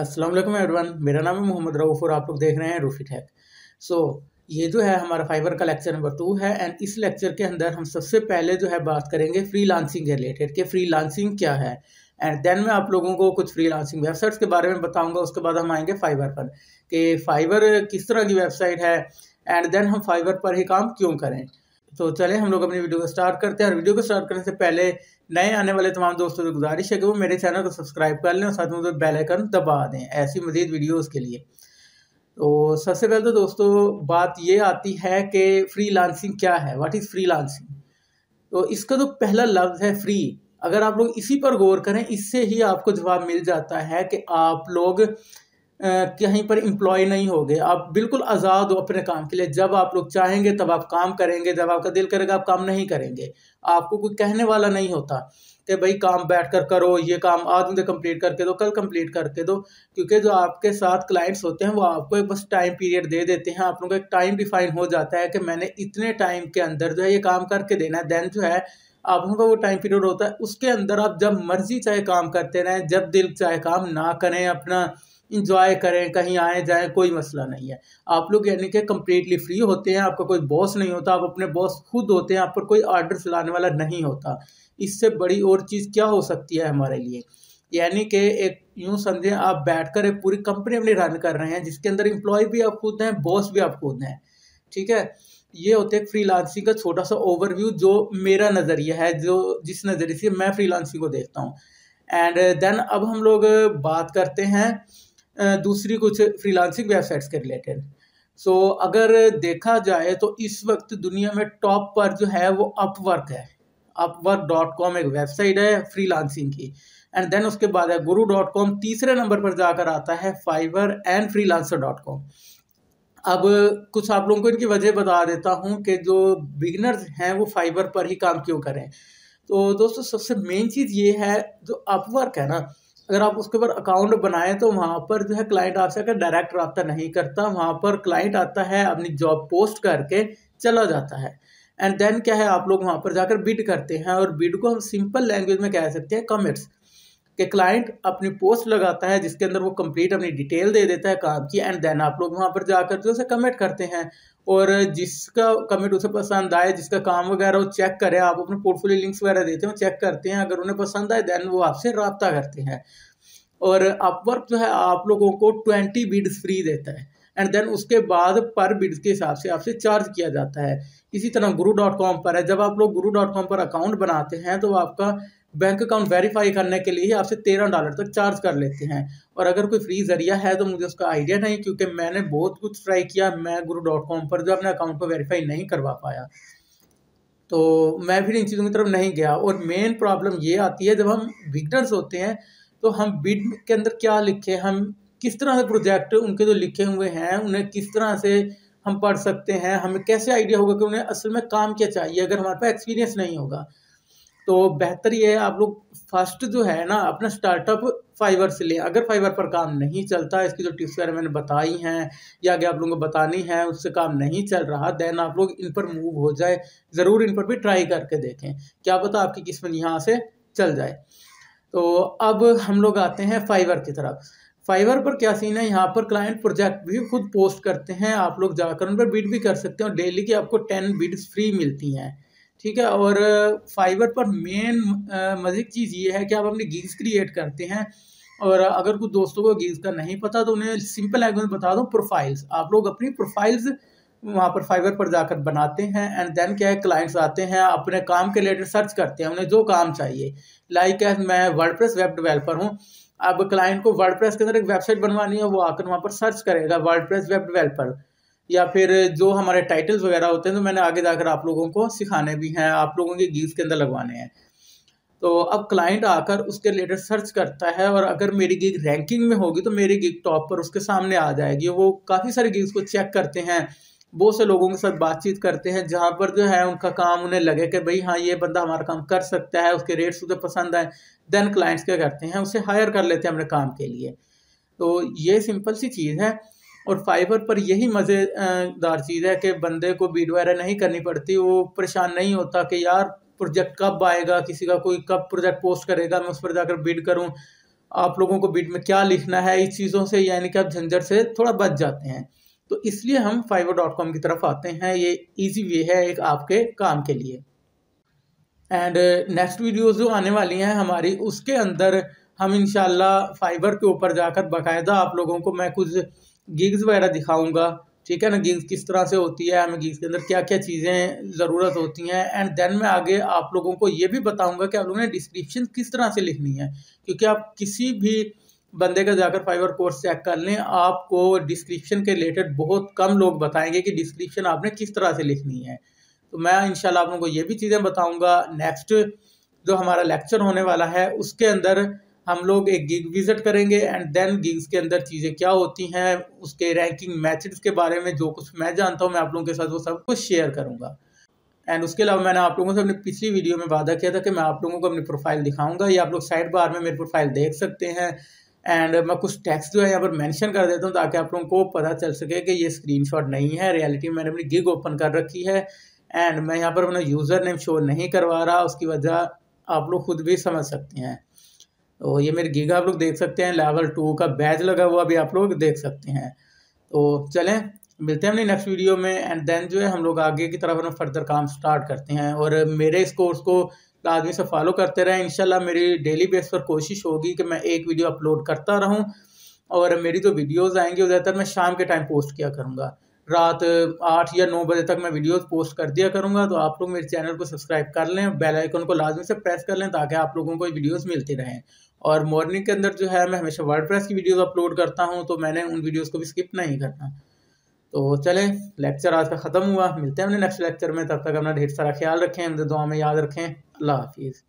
अस्सलाम वालेकुम एवरीवन मेरा नाम है मोहम्मद रऊफ़ और आप लोग देख रहे हैं रूफी टेक सो ये जो है हमारा फाइबर का लेक्चर नंबर टू है एंड इस लेक्चर के अंदर हम सबसे पहले जो है बात करेंगे फ्री लांसिंग के रिलेटेड कि फ्री लांसिंग क्या है एंड देन मैं आप लोगों को कुछ फ्री लांसिंग वेबसाइट्स के बारे में बताऊंगा उसके बाद हम आएंगे फाइबर पर कि फाइबर किस तरह की वेबसाइट है एंड देन हम फाइबर पर ही काम क्यों करें तो चले हम लोग अपनी वीडियो को स्टार्ट करते हैं और वीडियो को स्टार्ट करने से पहले नए आने वाले तमाम दोस्तों से गुजारिश है कि वो मेरे चैनल को सब्सक्राइब कर लें और साथ में उधर बेल आइकन दबा दें ऐसी मजीद वीडियोज़ के लिए तो सबसे पहले तो दोस्तों बात ये आती है कि फ्री लांसिंग क्या है वाट इज़ फ्री लांसिंग तो इसका जो तो पहला लफ्ज़ है फ्री अगर आप लोग इसी पर गौर करें इससे ही आपको जवाब मिल जाता है कि आप लोग कहीं पर इम्प्लॉय नहीं हो गए आप बिल्कुल आज़ाद हो अपने काम के लिए जब आप लोग चाहेंगे तब आप काम करेंगे जब आपका दिल करेगा आप काम नहीं करेंगे आपको कोई कहने वाला नहीं होता कि भाई काम बैठ कर करो ये काम आज मुझे कंप्लीट करके दो कल कंप्लीट करके दो क्योंकि जो आपके साथ क्लाइंट्स होते हैं वो आपको एक बस टाइम पीरियड दे देते हैं आप लोगों का एक टाइम डिफाइन हो जाता है कि मैंने इतने टाइम के अंदर जो है ये काम करके देना है देन जो है आप लोगों का वो टाइम पीरियड होता है उसके अंदर आप जब मर्जी चाहे काम करते रहें जब दिल चाहे काम ना करें अपना इंजॉय करें कहीं आए जाएं कोई मसला नहीं है आप लोग यानी कि कम्प्लीटली फ्री होते हैं आपका कोई बॉस नहीं होता आप अपने बॉस खुद होते हैं आप पर कोई आर्डर चलाने वाला नहीं होता इससे बड़ी और चीज़ क्या हो सकती है हमारे लिए यानी कि एक यूँ समझें आप बैठकर एक पूरी कंपनी अपनी रन कर रहे हैं जिसके अंदर इम्प्लॉय भी आप खुद हैं बॉस भी आप खुद हैं ठीक है ये होते हैं फ्रीलांसिंग का छोटा सा ओवरव्यू जो मेरा नज़रिया है जो जिस नज़रिए से मैं फ्रीलांसिंग को देखता हूँ एंड देन अब हम लोग बात करते हैं दूसरी कुछ फ्रीलांसिंग वेबसाइट्स के रिलेटेड सो so, अगर देखा जाए तो इस वक्त दुनिया में टॉप पर जो है वो अपवर्क है अपवर्क डॉट कॉम एक वेबसाइट है फ्रीलांसिंग की एंड देन उसके बाद है गुरु डॉट कॉम तीसरे नंबर पर जाकर आता है Fiverr and freelancer dot com अब कुछ आप लोगों को इनकी वजह बता देता हूँ कि जो बिगनर्स हैं वो फाइबर पर ही काम क्यों करें तो दोस्तों सबसे मेन चीज़ ये है जो अपवर्क है ना अगर आप उसके ऊपर अकाउंट बनाए तो वहाँ पर जो है क्लाइंट आपसे अगर डायरेक्ट रहा नहीं करता वहां पर क्लाइंट आता है अपनी जॉब पोस्ट करके चला जाता है एंड देन क्या है आप लोग वहां पर जाकर बिड करते हैं और बिड को हम सिंपल लैंग्वेज में कह सकते हैं कमिट्स कि क्लाइंट अपनी पोस्ट लगाता है जिसके अंदर वो कंप्लीट अपनी डिटेल दे देता है काम की एंड देन आप लोग वहाँ पर जाकर जो उसे कमेंट करते हैं और जिसका कमेंट उसे पसंद आए जिसका काम वगैरह वो चेक करें आप अपने पोर्टफोलियो लिंक्स वगैरह देते हैं चेक करते हैं अगर उन्हें पसंद आए देन वो आपसे रबता करते हैं और अपवर्क जो है आप लोगों को ट्वेंटी बीड्स फ्री देता है एंड देन उसके बाद पर बिड्स के हिसाब से आपसे चार्ज किया जाता है इसी तरह गुरु डॉट कॉम पर है जब आप लोग गुरु डॉट कॉम पर अकाउंट बनाते हैं तो आपका बैंक अकाउंट वेरीफाई करने के लिए आपसे तेरह डॉलर तक चार्ज कर लेते हैं और अगर कोई फ्री जरिया है तो मुझे उसका आइडिया नहीं क्योंकि मैंने बहुत कुछ ट्राई किया मैं गुरु डॉट कॉम पर जो अपने अकाउंट को वेरीफाई नहीं करवा पाया तो मैं फिर इन चीज़ों की तरफ नहीं गया और मेन प्रॉब्लम ये आती है जब हम बिगनर्स होते हैं तो हम बिड के अंदर क्या लिखे हम किस तरह से प्रोजेक्ट उनके जो लिखे हुए हैं उन्हें किस तरह से हम पढ़ सकते हैं हमें कैसे आइडिया होगा कि उन्हें असल में काम क्या चाहिए अगर हमारे पास एक्सपीरियंस नहीं होगा तो बेहतर ये है आप लोग फर्स्ट जो है ना अपना स्टार्टअप फाइवर से लें अगर फाइवर पर काम नहीं चलता इसकी जो टिप्स वगैरह मैंने बताई हैं या आगे आप लोगों को बतानी है उससे काम नहीं चल रहा देन आप लोग इन पर मूव हो जाए ज़रूर इन पर भी ट्राई करके देखें क्या पता आपकी किस्मत यहाँ से चल जाए तो अब हम लोग आते हैं फाइवर की तरफ फाइवर पर क्या सीन है यहाँ पर क्लाइंट प्रोजेक्ट भी खुद पोस्ट करते हैं आप लोग जाकर उन पर बिड भी कर सकते हैं और डेली की आपको टेन बिड्स फ्री मिलती हैं ठीक है और फाइबर पर मेन मज़िक चीज़ ये है कि आप अपने गीज क्रिएट करते हैं और अगर कुछ दोस्तों को गीज का नहीं पता तो उन्हें सिंपल लैंग्वेज बता दो प्रोफाइल्स आप लोग अपनी प्रोफाइल्स वहाँ पर फाइबर पर जाकर बनाते हैं एंड देन क्या है क्लाइंट्स आते हैं अपने काम के रिलेटेड सर्च करते हैं उन्हें जो काम चाहिए लाइक like है मैं वर्ड वेब डिवेल्पर हूँ अब क्लाइंट को वर्ड के अंदर एक वेबसाइट बनवानी है वो आकर वहाँ पर सर्च करेगा वर्ड वेब डिवेल्पर या फिर जो हमारे टाइटल्स वगैरह होते हैं तो मैंने आगे जाकर आप लोगों को सिखाने भी हैं आप लोगों के गीज के अंदर लगवाने हैं तो अब क्लाइंट आकर उसके रिलेटेड सर्च करता है और अगर मेरी गिग रैंकिंग में होगी तो मेरी गिग टॉप पर उसके सामने आ जाएगी वो काफ़ी सारे गिग्स को चेक करते हैं बहुत से लोगों के साथ बातचीत करते हैं जहाँ पर जो है उनका काम उन्हें लगे कि भाई हाँ ये बंदा हमारा काम कर सकता है उसके रेट्स उसे पसंद आए देन क्लाइंट्स क्या करते हैं उसे हायर कर लेते हैं अपने काम के लिए तो ये सिंपल सी चीज़ है और फाइबर पर यही मज़ेदार चीज़ है कि बंदे को बीड वगैरह नहीं करनी पड़ती वो परेशान नहीं होता कि यार प्रोजेक्ट कब आएगा किसी का कोई कब प्रोजेक्ट पोस्ट करेगा मैं उस पर जाकर बीड करूँ आप लोगों को बीड में क्या लिखना है इस चीज़ों से यानी कि आप झंझट से थोड़ा बच जाते हैं तो इसलिए हम फाइवर डॉट कॉम की तरफ आते हैं ये इजी वे है एक आपके काम के लिए एंड नेक्स्ट वीडियो जो आने वाली हैं हमारी उसके अंदर हम इन फाइबर के ऊपर जाकर बाकायदा आप लोगों को मैं कुछ गिग्स वगैरह दिखाऊंगा ठीक है ना गिग्स किस तरह से होती है हमें गिग्स के अंदर क्या क्या चीज़ें ज़रूरत होती हैं एंड देन मैं आगे आप लोगों को ये भी बताऊंगा कि आप लोगों ने डिस्क्रिप्शन किस तरह से लिखनी है क्योंकि आप किसी भी बंदे का जाकर फाइवर कोर्स चेक कर लें आपको डिस्क्रिप्शन के रिलेटेड बहुत कम लोग बताएंगे कि डिस्क्रिप्शन आपने किस तरह से लिखनी है तो मैं इंशाल्लाह आप लोगों को ये भी चीज़ें बताऊँगा नेक्स्ट जो हमारा लेक्चर होने वाला है उसके अंदर हम लोग एक गिग विजिट करेंगे एंड देन गिग्स के अंदर चीज़ें क्या होती हैं उसके रैंकिंग मैथड्स के बारे में जो कुछ मैं जानता हूँ मैं आप लोगों के साथ वो सब कुछ शेयर करूँगा एंड उसके अलावा मैंने आप लोगों से अपनी पिछली वीडियो में वादा किया था कि मैं आप लोगों को अपनी प्रोफाइल दिखाऊंगा या आप लोग साइड बार में मेरी प्रोफाइल देख सकते हैं एंड मैं कुछ टैक्स जो है यहाँ पर मेंशन कर देता हूँ ताकि आप लोगों को पता चल सके कि ये स्क्रीनशॉट नहीं है रियलिटी मैंने अपनी गिग ओपन कर रखी है एंड मैं यहाँ पर अपना यूज़र नेम शो नहीं करवा रहा उसकी वजह आप लोग खुद भी समझ सकते हैं तो ये मेरे गीगा आप लोग देख सकते हैं लेवल टू का बैच लगा हुआ भी आप लोग देख सकते हैं तो चलें मिलते हैं अपने नेक्स्ट वीडियो में एंड देन जो है हम लोग आगे की तरफ फर्दर काम स्टार्ट करते हैं और मेरे इस कोर्स को लाजमी से फॉलो करते रहें इंशाल्लाह मेरी डेली बेस पर कोशिश होगी कि मैं एक वीडियो अपलोड करता रहूं और मेरी जो वीडियोस आएंगी वो ज़्यादातर मैं शाम के टाइम पोस्ट किया करूँगा रात आठ या नौ बजे तक मैं वीडियोस पोस्ट कर दिया करूंगा तो आप लोग मेरे चैनल को सब्सक्राइब कर लें बेल आइकन को लाजमी से प्रेस कर लें ताकि आप लोगों को वीडियोस मिलती रहें और मॉर्निंग के अंदर जो है मैं हमेशा वर्ड की वीडियोज़ अपलोड करता हूँ तो मैंने उन वीडियोज़ को भी स्किप नहीं करना तो चलें लेक्चर आज का ख़त्म हुआ मिलते हैं हमने नेक्स्ट लेक्चर में तब तक अपना ढेर सारा ख्याल रखें दुआ में याद रखें अल्लाह हाफिज़